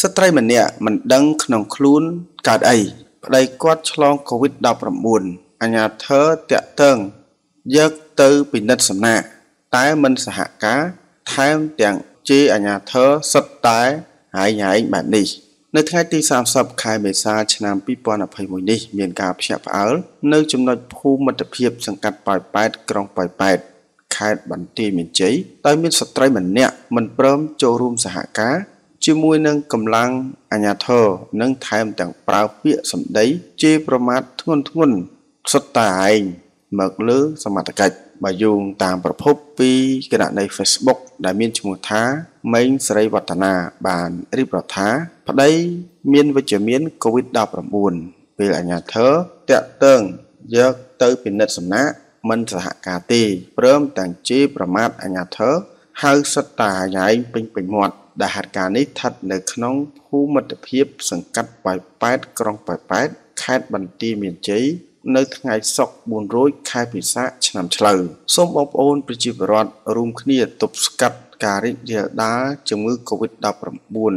ស្ត្រីម្នាក់មិនដឹងក្នុងខ្លួនកើតអីប្តីគាត់ឆ្លង COVID-19 អាញាធរតាក់ទងយកទៅពិនិត្យសំណាក់តែមិនសហការថែមទាំងជេរអាញាធរសិតតែហាយហែងបែបនេះ នៅថ្ងៃទី30ខែមេសាឆ្នាំ2021នេះមានការភ្ញាក់ផ្អើលនៅចំណុចភូមិមិត្តភាពសង្កាត់ប៉ោយប៉ែតក្រុងប៉ោយប៉ែតខេត្តបន្ទាយមានជ័យដោយមានស្ត្រីម្នាក់មិនព្រមចូលរួមសហការជាមួយនឹងកម្លាំងអាញាធរនិងថែមទាំងប្រើពាក្យសម្ដីជេរប្រមាថធ្ងន់ធ្ងរសុទ្ធតែឯងមកលើសមត្ថកិច្ចបើយោងតាមប្រភពពីគណនី Facebook ដែលមានឈ្មោះថាម៉េងសេរីវឌ្ឍនាបានរៀបរាប់ថាប្តីមានវិជ្ជមាន COVID-19 ពេលអាញាធរតាក់ទងយកទៅពិនិត្យសំណាក់មិនសហការទេព្រមទាំងជេរប្រមាថអាញាធរហៅសិតតាអាយ៉ៃពេញពេញមាត់ដែលហេតុការណ៍នេះស្ថិតនៅក្នុងភូមិត្តភាព សង្កាត់ប៉ោយប៉ែតក្រុងប៉ោយប៉ែតខេត្តបន្ទាយមានជ័យនៅថ្ងៃសុក្រ4រោចខែពិសាខឆ្នាំឆ្លូវសូមបងប្អូនប្រជាពលរដ្ឋរួមគ្នាទប់ស្កាត់ការរីករាលដាលជំងឺ Covid-19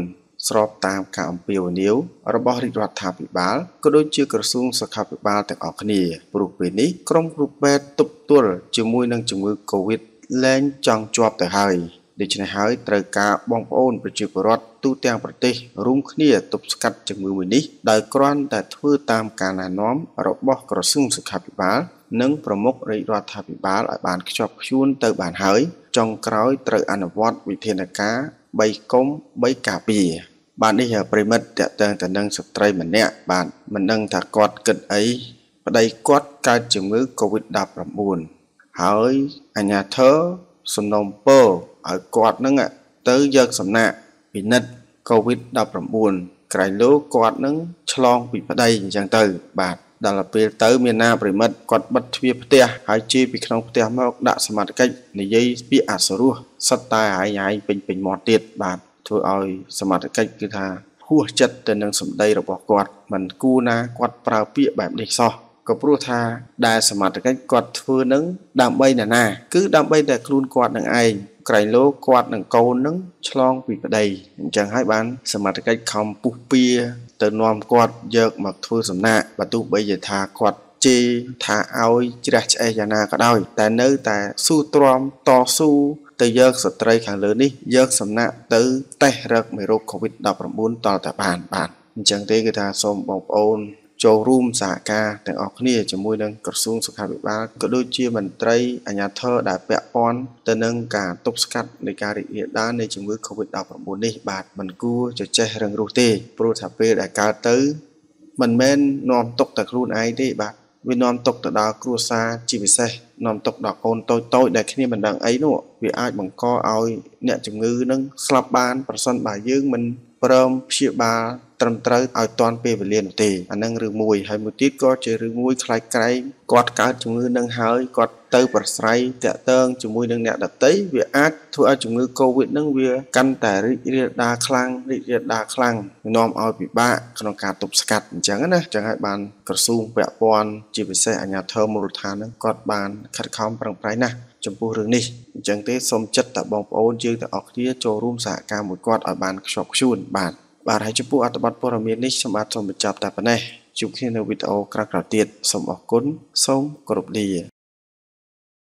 ស្របតាមការអំពាវនាវរបស់រាជរដ្ឋាភិបាលក៏ដូចជាក្រសួងសុខាភិបាលទាំងអស់គ្នាព្រោះពេលនេះក្រុមគ្រូពេទ្យទប់ទល់ជាមួយនឹងជំងឺ Covid លែងចង់ជាប់ទៅហើយដូច្នេះហើយត្រូវការបងប្អូនប្រជាពលរដ្ឋទូទាំងប្រទេស រួមគ្នាទប់ស្កាត់ជំងឺមួយនេះដោយគ្រាន់តែធ្វើតាមការណែនាំ របស់ក្រសួងសុខាភិបាល និងប្រមុខរាជរដ្ឋាភិបាលឲ្យបានខ្ជាប់ខ្ជួនទៅបានហើយចុងក្រោយត្រូវអនុវត្តវិធានការ3កុំ3ការពារ បាននេះប្រិមិត្តតកតងទៅនឹងស្ត្រីម្នាក់បាទមិនដឹងថាគាត់គិតអីប្តីគាត់កើតជំងឺ Covid-19 ហើយអាញាធរសំណុំពរឲ្យគាត់នឹងទៅយកសំណាក់ពិនិត្យ COVID-19 ក្រែងលោកគាត់នឹងឆ្លងពីប្តីអញ្ចឹងទៅ បាទដល់ពេលទៅមានណាប្រិមិត្តគាត់បិទទ្វារផ្ទះហើយជិះពីក្នុងផ្ទះមកដាក់សមត្ថកិច្ចនិយាយពាក្យអសរោះសិតតែហាយហាយពេញពេញមាត់ទៀតបាទធ្វើឲ្យសមត្ថកិច្ចគឺថាហួសចិត្តទៅនឹងសម្ដីរបស់គាត់មិនគួរណាគាត់ប្រើពាក្យបែបនេះសោះក៏ព្រោះថាដែលសមត្ថកិច្ចគាត់ធ្វើនឹងដើម្បីអ្នកណាគឺដើម្បីតែខ្លួនគាត់នឹងឯងក្រែងលោគាត់នឹងកូននឹងឆ្លងពីប្តីអញ្ចឹងហើយបានសមត្ថកិច្ចខំពុះពៀទៅនាំគាត់យកមកធ្វើសំណាក់បើទោះបីជាថាគាត់ជេរថាឲ្យជ្រះឆ្អេះយ៉ាងណាក៏ដោយតែនៅតែស៊ូទ្រាំតស៊ូទៅយកស្ត្រីខាងលើនេះយកសំណាក់ទៅតេស្តរកមេរោគ COVID-19 តលតាបាន បាទអញ្ចឹងទេគឺថាសូមបងប្អូនចូលរួមសហការទាំងអស់គ្នាជាមួយនឹងក្រសួងសុខាភិបាលក៏ដូចជាមន្ត្រីអាជ្ញាធរដែលពាក់ព័ន្ធទៅនឹងការទប់ស្កាត់នៃការរីករាលដាលនៃជំងឺ Covid-19 នេះបាទមិនគួរជជែករឹងរូសទេ ព្រោះថាពេលដែលកើតទៅមិនមែននាំទុកតែខ្លួនឯងទេបាទវានាំទុកទៅដល់គ្រួសារជាពិសេសនាំទុកដល់កូនតូចតូចដែលគ្នាមិនដឹងអីនោះវាអាចបង្កឲ្យ អ្នកជំងឺនឹងស្លាប់បានប្រសិនបើយើងមិនព្រមព្យាបាលត្រឹមត្រូវឲ្យទាន់ពេលវេលានោះទេអានឹងរឿងមួយហើយមួយទៀតក៏ជារឿងមួយคล้ายក្រែងគាត់កើតជំងឺនឹងហើយគាត់ទៅប្រស្រ័យតាក់ទងជាមួយនឹងអ្នកដតីវាអាចធ្វើឲ្យជំងឺ Covid នឹងវាកាន់តែរីករាលដាលខ្លាំងរីករាលដាលខ្លាំងនាំឲ្យពិបាកក្នុងការទប់ស្កាត់អញ្ចឹងណាអញ្ចឹងហើយបានក្រសួងពាក់ព័ន្ធជាពិសេសអាជ្ញាធរមូលដ្ឋាននឹងគាត់បានខិតខំប្រឹងប្រែងណាស់ចំពោះរឿងនេះអញ្ចឹងទេសូមចិត្តតបងប្អូនយើងទាំងអស់គ្នាចូលរួមសហការមួយគាត់ឲ្យបានខ្ជាប់ខ្ជួនបាទបាទហើយចំពោះអត្ថបទព័ត៌មាននេះខ្ញុំបាទសូមបញ្ចប់តែប៉ុណ្ណេះជួបគ្នានៅវីដេអូក្រោយៗទៀតសូមអរគុណសូមគោរពលា